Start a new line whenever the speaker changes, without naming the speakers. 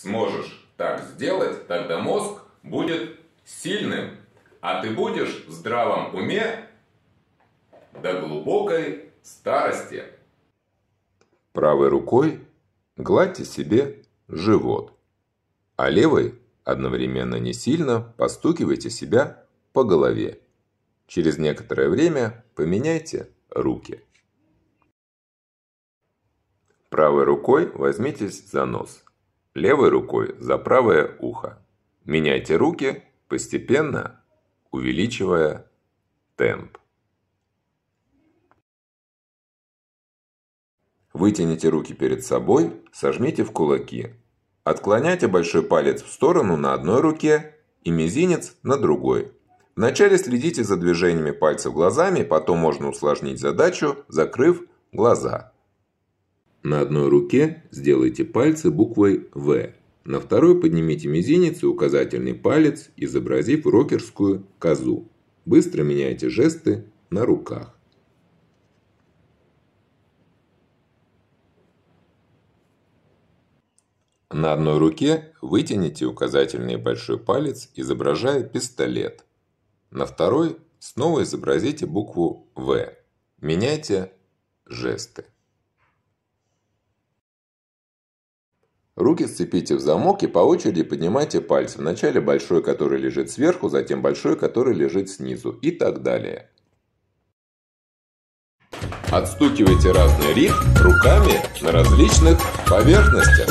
сможешь так сделать, тогда мозг будет сильным, а ты будешь в здравом уме до глубокой старости. Правой рукой гладьте себе живот, а левой одновременно не сильно постукивайте себя по голове. Через некоторое время поменяйте руки. Правой рукой возьмитесь за нос левой рукой за правое ухо. Меняйте руки, постепенно увеличивая темп. Вытяните руки перед собой, сожмите в кулаки. Отклоняйте большой палец в сторону на одной руке и мизинец на другой. Вначале следите за движениями пальцев глазами, потом можно усложнить задачу, закрыв глаза. На одной руке сделайте пальцы буквой «В». На второй поднимите мизинец и указательный палец, изобразив рокерскую козу. Быстро меняйте жесты на руках. На одной руке вытяните указательный и большой палец, изображая пистолет. На второй снова изобразите букву «В». Меняйте жесты. Руки сцепите в замок и по очереди поднимайте пальцы. Вначале большой, который лежит сверху, затем большой, который лежит снизу и так далее. Отстукивайте разный риф руками на различных поверхностях.